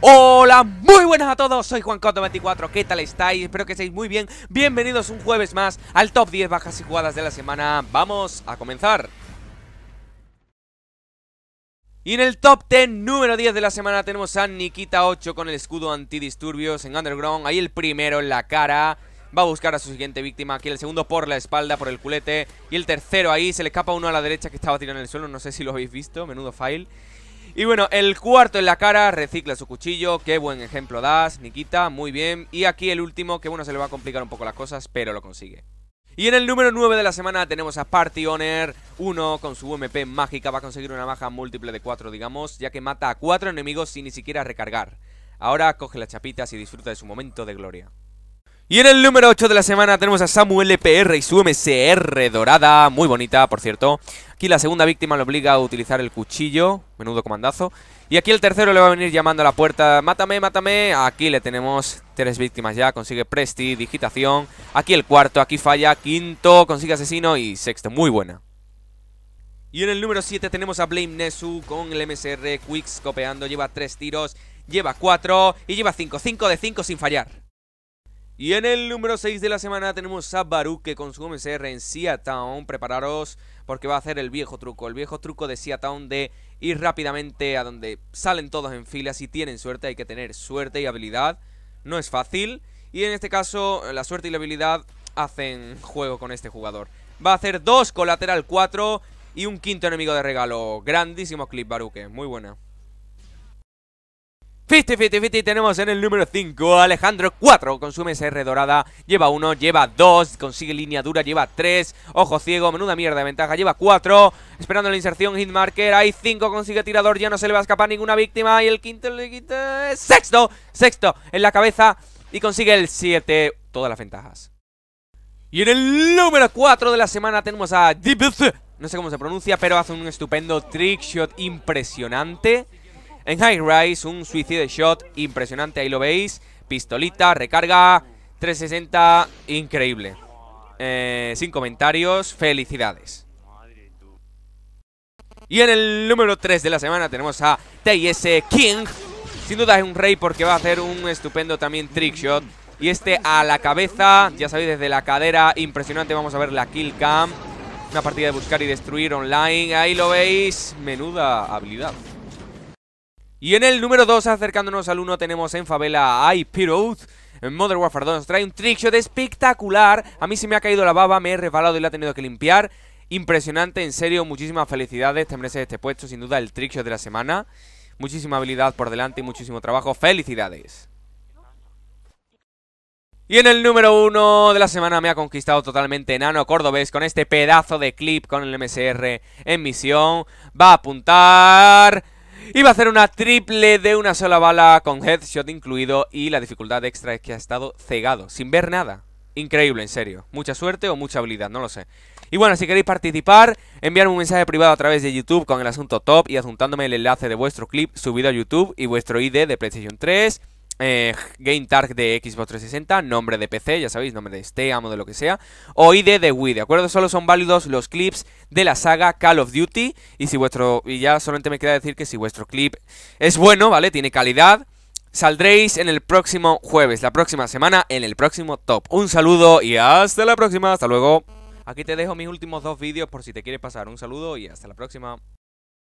Hola, muy buenas a todos, soy JuanCoto24, ¿qué tal estáis? Espero que estéis muy bien, bienvenidos un jueves más al Top 10 bajas y jugadas de la semana, vamos a comenzar y en el top 10 número 10 de la semana tenemos a Nikita 8 con el escudo antidisturbios en Underground. Ahí el primero en la cara. Va a buscar a su siguiente víctima. Aquí el segundo por la espalda, por el culete. Y el tercero ahí. Se le escapa uno a la derecha que estaba tirando en el suelo. No sé si lo habéis visto. Menudo fail. Y bueno, el cuarto en la cara, recicla su cuchillo, qué buen ejemplo das, Nikita, muy bien. Y aquí el último, que bueno, se le va a complicar un poco las cosas, pero lo consigue. Y en el número 9 de la semana tenemos a Party Owner 1 con su MP mágica. Va a conseguir una baja múltiple de 4, digamos, ya que mata a 4 enemigos sin ni siquiera recargar. Ahora coge las chapitas y disfruta de su momento de gloria. Y en el número 8 de la semana tenemos a Samuel PR y su MCR dorada, muy bonita por cierto. Aquí la segunda víctima le obliga a utilizar el cuchillo. Menudo comandazo. Y aquí el tercero le va a venir llamando a la puerta. Mátame, mátame. Aquí le tenemos tres víctimas ya. Consigue Presti, digitación. Aquí el cuarto, aquí falla. Quinto, consigue asesino. Y sexto, muy buena. Y en el número 7 tenemos a Blame Nesu con el MSR Quicks copeando. Lleva tres tiros, lleva cuatro y lleva cinco. Cinco de cinco sin fallar. Y en el número 6 de la semana tenemos a Baruque que con su MSR en town Prepararos porque va a hacer el viejo truco. El viejo truco de Seatown de ir rápidamente a donde salen todos en fila. Si tienen suerte hay que tener suerte y habilidad. No es fácil. Y en este caso la suerte y la habilidad hacen juego con este jugador. Va a hacer dos colateral 4 y un quinto enemigo de regalo. Grandísimo clip Baruque. Muy buena. 50, 50, fifty tenemos en el número 5 Alejandro 4, consume SR dorada Lleva 1, lleva 2, consigue línea dura Lleva 3, ojo ciego, menuda mierda de ventaja Lleva 4, esperando la inserción Hitmarker, hay 5, consigue tirador Ya no se le va a escapar ninguna víctima Y el quinto, le quinto, sexto, sexto En la cabeza y consigue el 7 Todas las ventajas Y en el número 4 de la semana Tenemos a Deepth no sé cómo se pronuncia Pero hace un estupendo trick shot impresionante en High Rise, un suicide shot impresionante, ahí lo veis. Pistolita, recarga, 360, increíble. Eh, sin comentarios, felicidades. Y en el número 3 de la semana tenemos a TS King. Sin duda es un rey porque va a hacer un estupendo también Trick Shot. Y este a la cabeza, ya sabéis, desde la cadera, impresionante. Vamos a ver la kill cam. Una partida de buscar y destruir online. Ahí lo veis. Menuda habilidad. Y en el número 2, acercándonos al 1, tenemos en favela a Ipiroth. En Mother Warfare 2 trae un trickshot espectacular. A mí se me ha caído la baba, me he resbalado y la he tenido que limpiar. Impresionante, en serio, muchísimas felicidades. Te mereces este puesto, sin duda, el trickshot de la semana. Muchísima habilidad por delante y muchísimo trabajo. ¡Felicidades! Y en el número uno de la semana me ha conquistado totalmente Nano Cordobés con este pedazo de clip con el MSR en misión. Va a apuntar... Iba a hacer una triple de una sola bala con headshot incluido y la dificultad extra es que ha estado cegado, sin ver nada. Increíble, en serio. Mucha suerte o mucha habilidad, no lo sé. Y bueno, si queréis participar, enviarme un mensaje privado a través de YouTube con el asunto top y adjuntándome el enlace de vuestro clip subido a YouTube y vuestro ID de PlayStation 3 eh, Game Tag de Xbox 360, nombre de PC, ya sabéis, nombre de Steam o de lo que sea, o ID de Wii, ¿de acuerdo? Solo son válidos los clips de la saga Call of Duty. Y si vuestro. Y ya solamente me queda decir que si vuestro clip es bueno, ¿vale? Tiene calidad. Saldréis en el próximo jueves, la próxima semana, en el próximo top. Un saludo y hasta la próxima. Hasta luego. Aquí te dejo mis últimos dos vídeos por si te quieres pasar. Un saludo y hasta la próxima.